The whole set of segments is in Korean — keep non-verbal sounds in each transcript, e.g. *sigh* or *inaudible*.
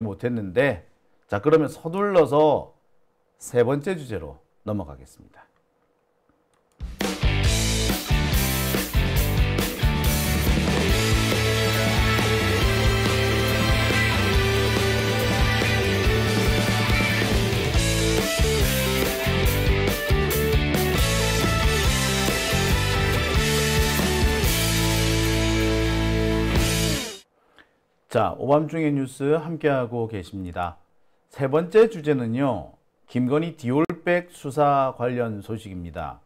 못했는데 자 그러면 서둘러서 세 번째 주제로 넘어가겠습니다. 자, 오밤중의 뉴스 함께하고 계십니다. 세 번째 주제는요. 김건희 디올백 수사 관련 소식입니다.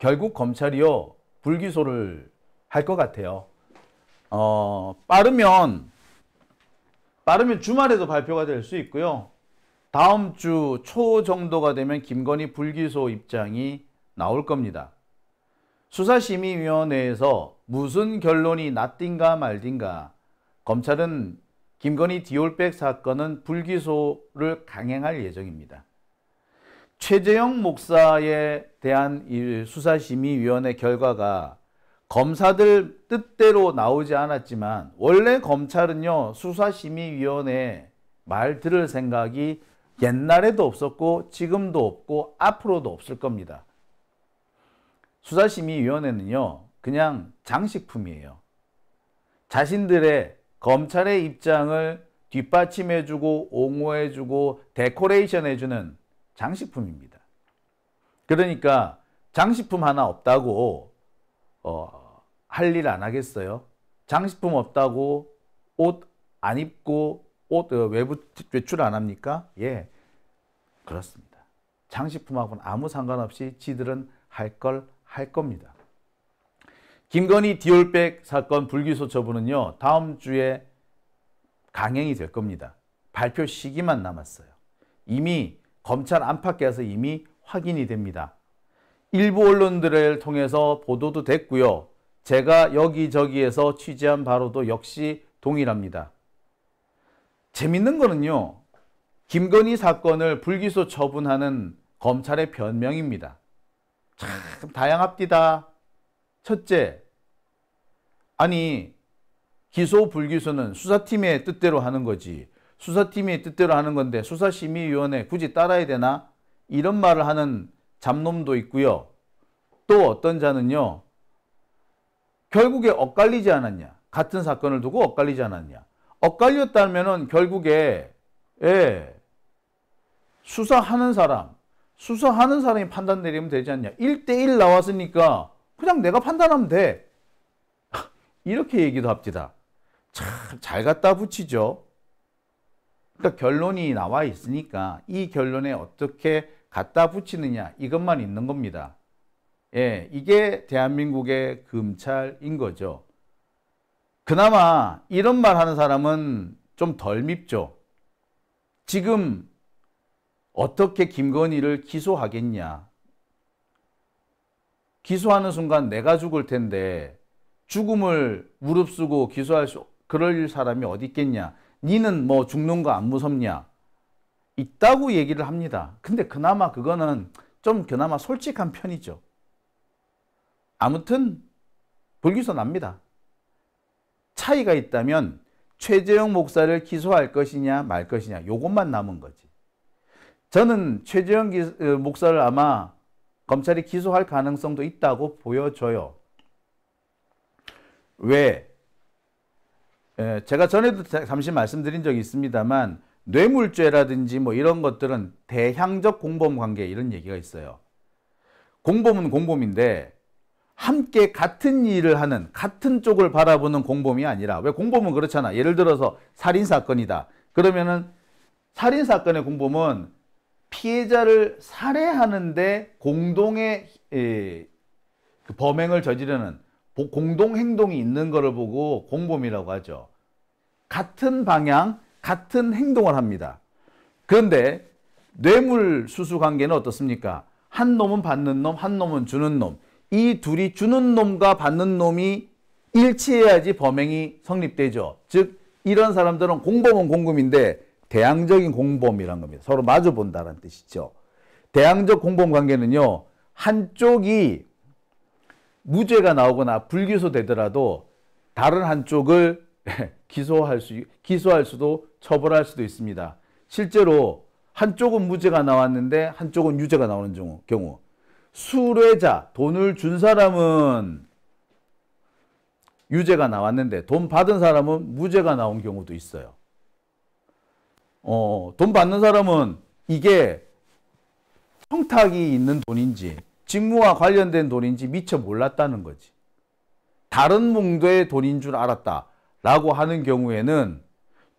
결국 검찰이요. 불기소를 할 것 같아요. 어, 빠르면 빠르면 주말에도 발표가 될 수 있고요. 다음 주 초 정도가 되면 김건희 불기소 입장이 나올 겁니다. 수사심의위원회에서 무슨 결론이 났든가 말든가 검찰은 김건희 디올백 사건은 불기소를 강행할 예정입니다. 최재형 목사에 대한 수사심의위원회 결과가 검사들 뜻대로 나오지 않았지만 원래 검찰은요 수사심의위원회 말 들을 생각이 옛날에도 없었고 지금도 없고 앞으로도 없을 겁니다. 수사심의위원회는요 그냥 장식품이에요. 자신들의 검찰의 입장을 뒷받침해주고 옹호해주고 데코레이션해주는 장식품입니다. 그러니까 장식품 하나 없다고 어, 할 일 안 하겠어요? 장식품 없다고 옷 안 입고 옷 어, 외부 외출 안 합니까? 예, 그렇습니다. 장식품하고는 아무 상관없이 지들은 할 걸 할 겁니다. 김건희 디올백 사건 불기소 처분은요. 다음 주에 강행이 될 겁니다. 발표 시기만 남았어요. 이미 검찰 안팎에서 이미 확인이 됩니다. 일부 언론들을 통해서 보도도 됐고요. 제가 여기저기에서 취재한 바로도 역시 동일합니다. 재밌는 거는요. 김건희 사건을 불기소 처분하는 검찰의 변명입니다. 참다양합니다 첫째, 아니 기소 불기소는 수사팀의 뜻대로 하는 거지 수사팀의 뜻대로 하는 건데 수사심의위원회 굳이 따라야 되나? 이런 말을 하는 잡놈도 있고요. 또 어떤 자는요. 결국에 엇갈리지 않았냐. 같은 사건을 두고 엇갈리지 않았냐. 엇갈렸다면 은 결국에 예, 수사하는 사람, 수사하는 사람이 판단 내리면 되지 않냐. 1대1 나왔으니까 그냥 내가 판단하면 돼. *laughs* 이렇게 얘기도 합니다. 참 잘 갖다 붙이죠. 그러니까 결론이 나와 있으니까 이 결론에 어떻게 갖다 붙이느냐 이것만 있는 겁니다. 예, 이게 대한민국의 검찰인 거죠. 그나마 이런 말 하는 사람은 좀 덜 밉죠. 지금 어떻게 김건희를 기소하겠냐. 기소하는 순간 내가 죽을 텐데 죽음을 무릅쓰고 기소할 수 그럴 사람이 어디 있겠냐. 니는 뭐 죽는 거 안 무섭냐. 있다고 얘기를 합니다. 근데 그나마 그거는 좀 그나마 솔직한 편이죠. 아무튼 불기소 납니다. 차이가 있다면 최재형 목사를 기소할 것이냐 말 것이냐 요것만 남은 거지. 저는 최재형 어, 목사를 아마 검찰이 기소할 가능성도 있다고 보여져요. 왜? 에, 예, 제가 전에도 잠시 말씀드린 적이 있습니다만 뇌물죄라든지 뭐 이런 것들은 대향적 공범 관계 이런 얘기가 있어요. 공범은 공범인데 함께 같은 일을 하는 같은 쪽을 바라보는 공범이 아니라 왜 공범은 그렇잖아. 예를 들어서 살인 사건이다. 그러면은 살인 사건의 공범은 피해자를 살해하는데 공동의 예, 그 범행을 저지르는 공동행동이 있는 것을 보고 공범이라고 하죠. 같은 방향, 같은 행동을 합니다. 그런데 뇌물수수 관계는 어떻습니까? 한 놈은 받는 놈, 한 놈은 주는 놈. 이 둘이 주는 놈과 받는 놈이 일치해야지 범행이 성립되죠. 즉 이런 사람들은 공범은 공금인데 대항적인 공범이라는 겁니다. 서로 마주 본다는 뜻이죠. 대항적 공범 관계는요. 한쪽이 무죄가 나오거나 불기소되더라도 다른 한쪽을 *laughs* 기소할 수 기소할 수도 처벌할 수도 있습니다. 실제로 한쪽은 무죄가 나왔는데 한쪽은 유죄가 나오는 경우 수뢰자 돈을 준 사람은 유죄가 나왔는데 돈 받은 사람은 무죄가 나온 경우도 있어요. 어, 돈 받는 사람은 이게 청탁이 있는 돈인지 직무와 관련된 돈인지 미처 몰랐다는 거지. 다른 몽도의 돈인 줄 알았다 라고 하는 경우에는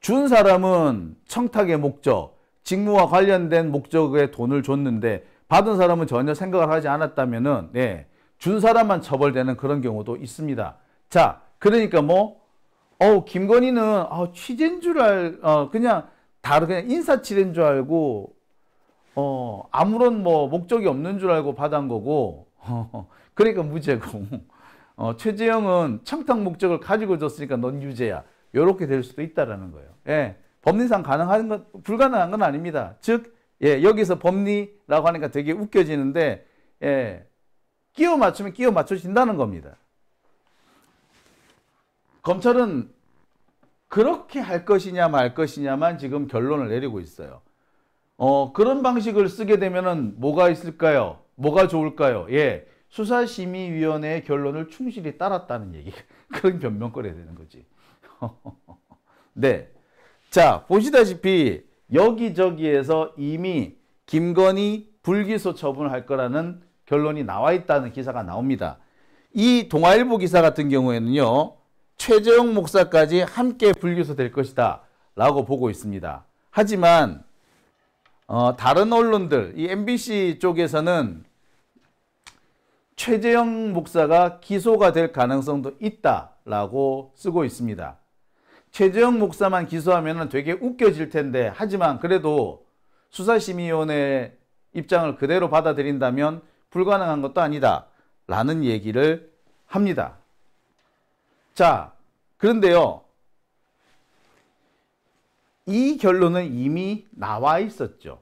준 사람은 청탁의 목적, 직무와 관련된 목적의 돈을 줬는데 받은 사람은 전혀 생각을 하지 않았다면 네, 준 사람만 처벌되는 그런 경우도 있습니다. 자, 그러니까 뭐, 어 김건희는 어, 취재인 줄 알, 어, 그냥 다르 그냥 인사치레인 줄 알고 어 아무런 뭐 목적이 없는 줄 알고 받은 거고 어, *laughs* 그러니까 무죄고 *laughs* 어, 최재형은 청탁 목적을 가지고 줬으니까 넌 유죄야 이렇게 될 수도 있다라는 거예요. 예, 법리상 가능한 건 불가능한 건 아닙니다. 즉 예, 여기서 법리라고 하니까 되게 웃겨지는데 예, 끼워 맞추면 끼워 맞춰진다는 겁니다. 검찰은 그렇게 할 것이냐 말 것이냐만 지금 결론을 내리고 있어요. 어, 그런 방식을 쓰게 되면은 뭐가 있을까요? 뭐가 좋을까요? 예. 수사심의위원회의 결론을 충실히 따랐다는 얘기. *laughs* 그런 변명거리가 되는 거지. *laughs* 네. 자, 보시다시피 여기저기에서 이미 김건희 불기소 처분할 을 거라는 결론이 나와 있다는 기사가 나옵니다. 이 동아일보 기사 같은 경우에는요. 최재형 목사까지 함께 불교서 될 것이다 라고 보고 있습니다. 하지만 어, 다른 언론들, 이 MBC 쪽에서는 최재형 목사가 기소가 될 가능성도 있다라고 쓰고 있습니다. 최재형 목사만 기소하면 되게 웃겨질 텐데 하지만 그래도 수사심의원회 입장을 그대로 받아들인다면 불가능한 것도 아니다 라는 얘기를 합니다. 자, 그런데요. 이 결론은 이미 나와 있었죠.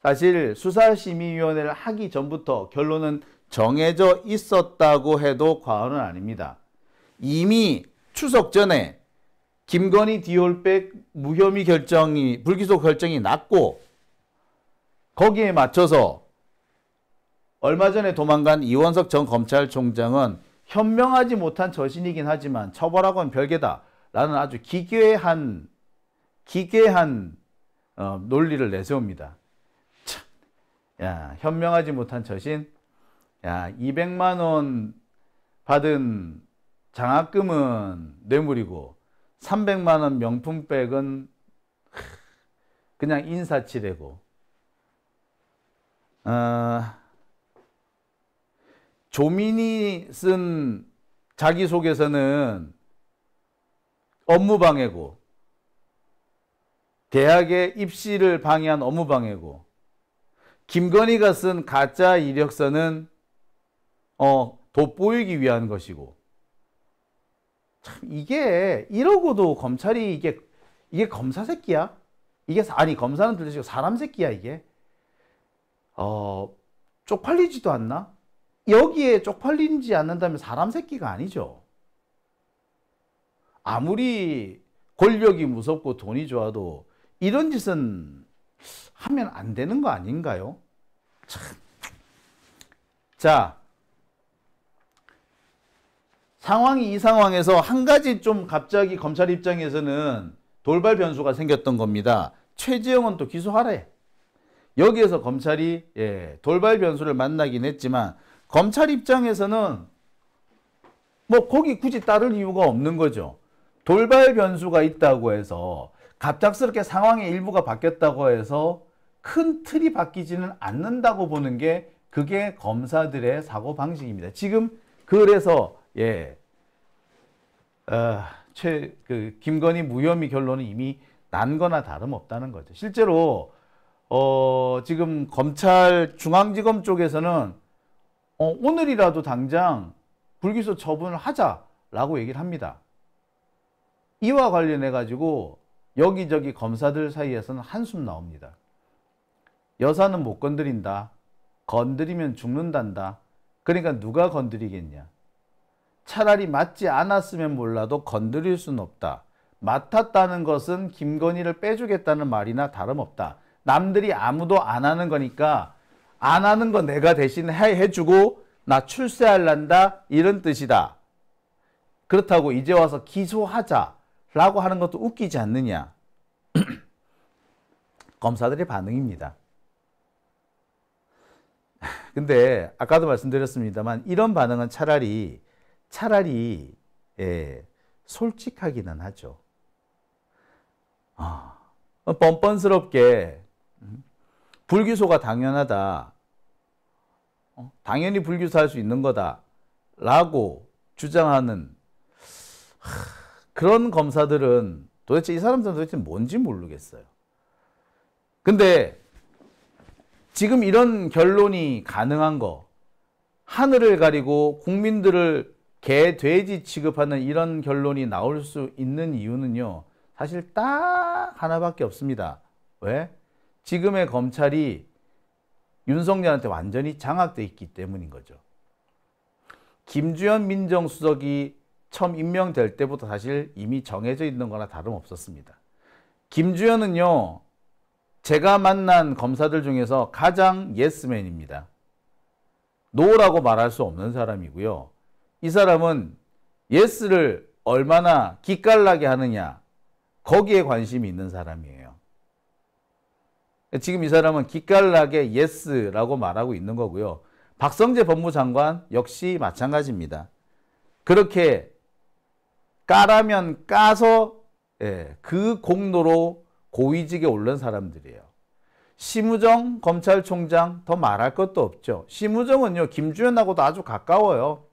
사실 수사심의위원회를 하기 전부터 결론은 정해져 있었다고 해도 과언은 아닙니다. 이미 추석 전에 김건희 디올백 무혐의 결정이 불기소 결정이 났고 거기에 맞춰서 얼마 전에 도망간 이원석 전 검찰총장은 현명하지 못한 저신이긴 하지만 처벌하고는 별개다. 라는 아주 기괴한, 기괴한 어, 논리를 내세웁니다. 참, 야, 현명하지 못한 저신, 야, 200만원 받은 장학금은 뇌물이고, 300만원 명품백은 그냥 인사치레고, 어, 조민이 쓴 자기소개서는 업무방해고 대학의 입시를 방해한 업무방해고 김건희가 쓴 가짜 이력서는 어, 돋보이기 위한 것이고 참 이게 이러고도 검찰이 이게 이게 검사 새끼야? 이게 아니 검사는 들으시고 사람 새끼야 이게 어 쪽팔리지도 않나? 여기에 쪽팔리지 않는다면 사람 새끼가 아니죠. 아무리 권력이 무섭고 돈이 좋아도 이런 짓은 하면 안 되는 거 아닌가요? 참. 자, 상황이 이 상황에서 한 가지 좀 갑자기 검찰 입장에서는 돌발 변수가 생겼던 겁니다. 최지영은또 기소하래. 여기에서 검찰이 예, 돌발 변수를 만나긴 했지만 검찰 입장에서는 뭐 거기 굳이 따를 이유가 없는 거죠. 돌발 변수가 있다고 해서 갑작스럽게 상황의 일부가 바뀌었다고 해서 큰 틀이 바뀌지는 않는다고 보는 게 그게 검사들의 사고 방식입니다. 지금 그래서 예, 어, 최, 그 김건희 무혐의 결론은 이미 난거나 다름없다는 거죠. 실제로 어, 지금 검찰 중앙지검 쪽에서는 어, 오늘이라도 당장 불기소 처분을 하자라고 얘기를 합니다. 이와 관련해 가지고 여기저기 검사들 사이에서는 한숨 나옵니다. 여사는 못 건드린다. 건드리면 죽는단다. 그러니까 누가 건드리겠냐. 차라리 맞지 않았으면 몰라도 건드릴 수는 없다. 맡았다는 것은 김건희를 빼주겠다는 말이나 다름없다. 남들이 아무도 안 하는 거니까 안 하는 거 내가 대신 해, 해주고 나 출세할란다 이런 뜻이다. 그렇다고 이제 와서 기소하자라고 하는 것도 웃기지 않느냐. *clears throat* 검사들의 반응입니다. *laughs* 근데 아까도 말씀드렸습니다만 이런 반응은 차라리 차라리 예, 솔직하기는 하죠. 아, 뻔뻔스럽게 음, 불기소가 당연하다. 어? 당연히 불기소할 수 있는 거다. 라고 주장하는 하, 그런 검사들은 도대체 이 사람들은 도대체 뭔지 모르겠어요. 근데 지금 이런 결론이 가능한 거 하늘을 가리고 국민들을 개, 돼지 취급하는 이런 결론이 나올 수 있는 이유는요. 사실 딱 하나밖에 없습니다. 왜? 지금의 검찰이 윤석열한테 완전히 장악돼 있기 때문인 거죠. 김주현 민정수석이 처음 임명될 때부터 사실 이미 정해져 있는 거나 다름없었습니다. 김주현은요. 제가 만난 검사들 중에서 가장 예스맨입니다. 노라고 말할 수 없는 사람이고요. 이 사람은 예스를 얼마나 기깔나게 하느냐 거기에 관심이 있는 사람이에요. 지금 이 사람은 기깔나게 예스라고 말하고 있는 거고요. 박성재 법무장관 역시 마찬가지입니다. 그렇게 까라면 까서 예, 그 공로로 고위직에 올른 사람들이에요. 심우정 검찰총장 더 말할 것도 없죠. 심우정은요 김주현하고도 아주 가까워요.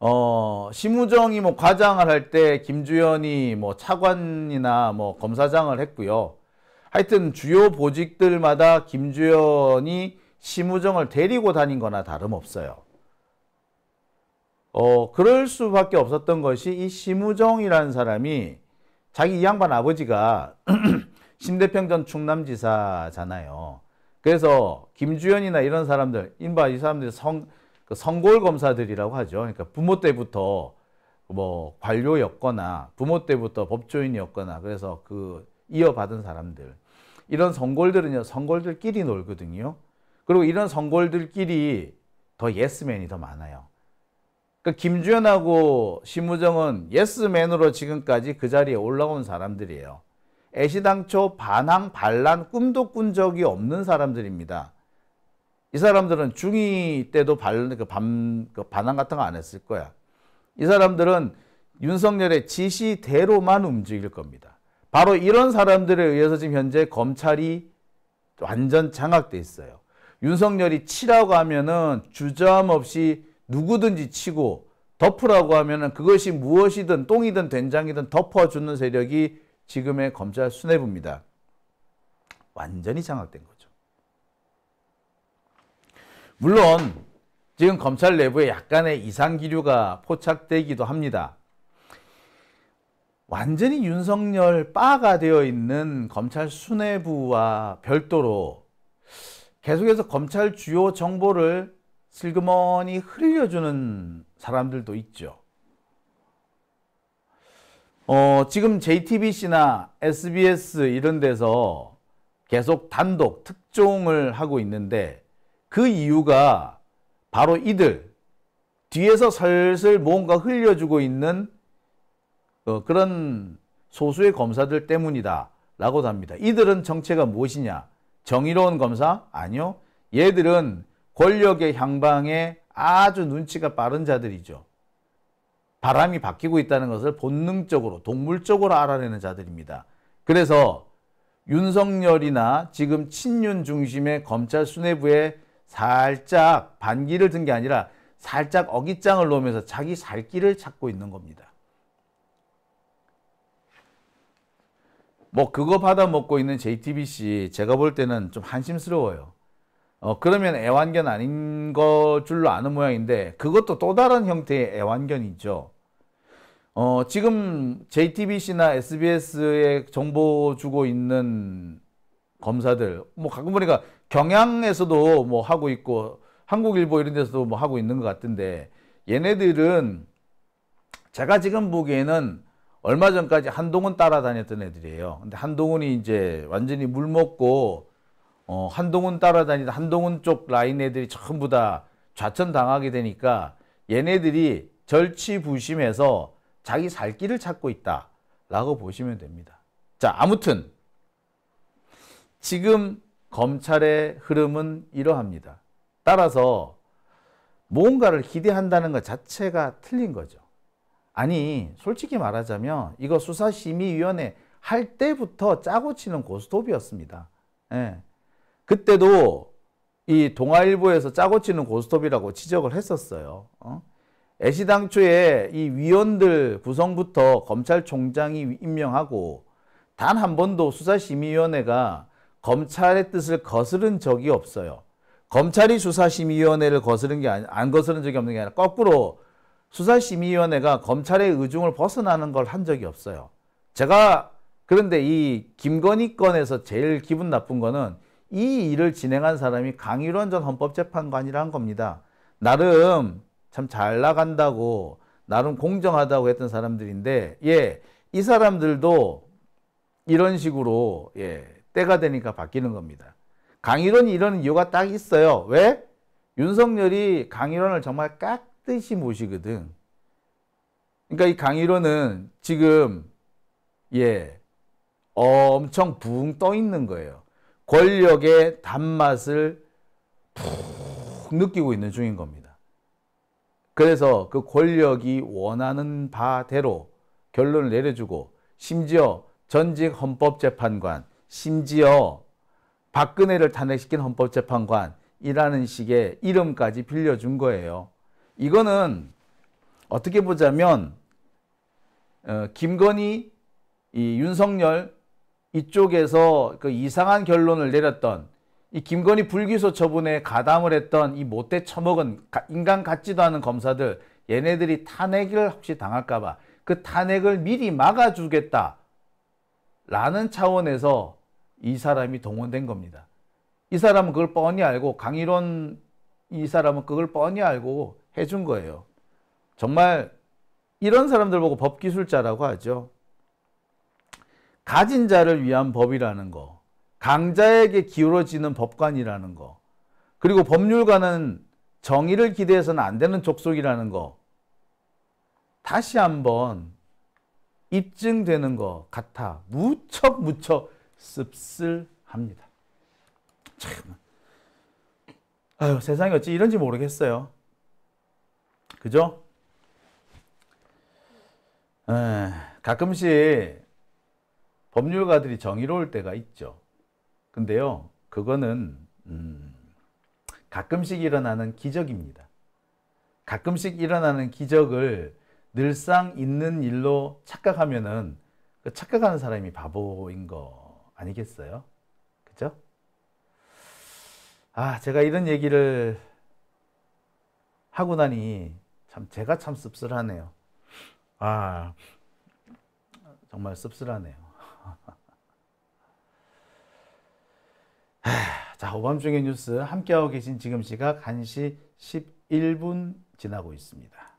어, 심우정이 뭐 과장을 할 때 김주현이 뭐 차관이나 뭐 검사장을 했고요. 하여튼 주요 보직들마다 김주현이 심우정을 데리고 다닌 거나 다름없어요. 어, 그럴 수밖에 없었던 것이 이 심우정이라는 사람이 자기 이 양반 아버지가 심대평 *clears throat* 전 충남지사잖아요. 그래서 김주현이나 이런 사람들, 인바 이 사람들이 성, 그 성골 검사들이라고 하죠. 그러니까 부모 때부터 뭐 관료였거나 부모 때부터 법조인이었거나 그래서 그 이어받은 사람들 이런 성골들은요 성골들끼리 놀거든요. 그리고 이런 성골들끼리 더 예스맨이 더 많아요. 그러니까 김주현하고 심우정은 예스맨으로 지금까지 그 자리에 올라온 사람들이에요. 애시당초 반항, 반란, 꿈도 꾼 적이 없는 사람들입니다. 이 사람들은 중2 때도 반, 그 반, 그 반항 같은 거 안 했을 거야. 이 사람들은 윤석열의 지시대로만 움직일 겁니다. 바로 이런 사람들에 의해서 지금 현재 검찰이 완전 장악돼 있어요. 윤석열이 치라고 하면은 주저함 없이 누구든지 치고 덮으라고 하면은 그것이 무엇이든 똥이든 된장이든 덮어주는 세력이 지금의 검찰 수뇌부입니다. 완전히 장악된 거죠. 물론 지금 검찰 내부에 약간의 이상 기류가 포착되기도 합니다. 완전히 윤석열 빠가 되어 있는 검찰 수뇌부와 별도로 계속해서 검찰 주요 정보를 슬그머니 흘려주는 사람들도 있죠. 어, 지금 JTBC나 SBS 이런 데서 계속 단독 특종을 하고 있는데 그 이유가 바로 이들 뒤에서 슬슬 뭔가 흘려주고 있는 어, 그런 소수의 검사들 때문이다 라고 도 합니다. 이들은 정체가 무엇이냐? 정의로운 검사? 아니요. 얘들은 권력의 향방에 아주 눈치가 빠른 자들이죠. 바람이 바뀌고 있다는 것을 본능적으로, 동물적으로 알아내는 자들입니다. 그래서 윤석열이나 지금 친윤 중심의 검찰 수뇌부에 살짝 반기를 든 게 아니라 살짝 어깃장을 놓으면서 자기 살 길을 찾고 있는 겁니다. 뭐 그거 받아먹고 있는 JTBC 제가 볼 때는 좀 한심스러워요. 어, 그러면 애완견 아닌 것 줄로 아는 모양인데 그것도 또 다른 형태의 애완견이죠. 어, 지금 JTBC나 SBS에 정보 주고 있는 검사들, 뭐 가끔 보니까 경향에서도 뭐 하고 있고 한국일보 이런 데서도 뭐 하고 있는 것 같은데 얘네들은 제가 지금 보기에는 얼마 전까지 한동훈 따라다녔던 애들이에요. 근데 한동훈이 이제 완전히 물 먹고 어, 한동훈 따라다니다 한동훈 쪽 라인 애들이 전부 다 좌천당하게 되니까 얘네들이 절치부심해서 자기 살 길을 찾고 있다 라고 보시면 됩니다. 자 아무튼 지금 검찰의 흐름은 이러합니다. 따라서 뭔가를 기대한다는 것 자체가 틀린 거죠. 아니 솔직히 말하자면 이거 수사심의위원회 할 때부터 짜고 치는 고스톱이었습니다. 예. 그때도 이 동아일보에서 짜고 치는 고스톱이라고 지적을 했었어요. 어? 애시당초에 이 위원들 구성부터 검찰총장이 임명하고 단 한 번도 수사심의위원회가 검찰의 뜻을 거스른 적이 없어요. 검찰이 수사심의위원회를 거스른 게 아니, 안 거스른 적이 없는 게 아니라 거꾸로 수사심의위원회가 검찰의 의중을 벗어나는 걸 한 적이 없어요. 제가 그런데 이 김건희 건에서 제일 기분 나쁜 거는 이 일을 진행한 사람이 강일원 전 헌법재판관이라는 겁니다. 나름 참 잘 나간다고 나름 공정하다고 했던 사람들인데 예, 이 사람들도 이런 식으로 예, 때가 되니까 바뀌는 겁니다. 강일원이 이러 이유가 딱 있어요. 왜? 윤석열이 강일원을 정말 깍 뜻이 무엇이거든. 그러니까 이 강의로는 지금 예 엄청 붕 떠 있는 거예요. 권력의 단맛을 푹 느끼고 있는 중인 겁니다. 그래서 그 권력이 원하는 바대로 결론을 내려주고 심지어 전직 헌법재판관, 심지어 박근혜를 탄핵시킨 헌법재판관이라는 식의 이름까지 빌려준 거예요. 이거는 어떻게 보자면 어, 김건희, 이 윤석열 이쪽에서 그 이상한 결론을 내렸던 이 김건희 불기소 처분에 가담을 했던 이 못돼 처먹은 인간 같지도 않은 검사들 얘네들이 탄핵을 혹시 당할까봐 그 탄핵을 미리 막아주겠다 라는 차원에서 이 사람이 동원된 겁니다. 이 사람은 그걸 뻔히 알고 강일원 이 사람은 그걸 뻔히 알고 해준 거예요. 정말 이런 사람들 보고 법기술자라고 하죠. 가진 자를 위한 법이라는 거, 강자에게 기울어지는 법관이라는 거, 그리고 법률가는 정의를 기대해서는 안 되는 족속이라는 거, 다시 한번 입증되는 것 같아 무척 무척 씁쓸합니다. 참, 아유 세상이 어찌 이런지 모르겠어요. 그죠? 에, 가끔씩 법률가들이 정의로울 때가 있죠. 근데요, 그거는 음, 가끔씩 일어나는 기적입니다. 가끔씩 일어나는 기적을 늘상 있는 일로 착각하면은 그 착각하는 사람이 바보인 거 아니겠어요? 그죠? 아, 제가 이런 얘기를 하고 나니 참 제가 참 씁쓸하네요. 아 정말 씁쓸하네요. *laughs* 자 오밤중의 뉴스 함께하고 계신 지금 시각 1시 11분 지나고 있습니다.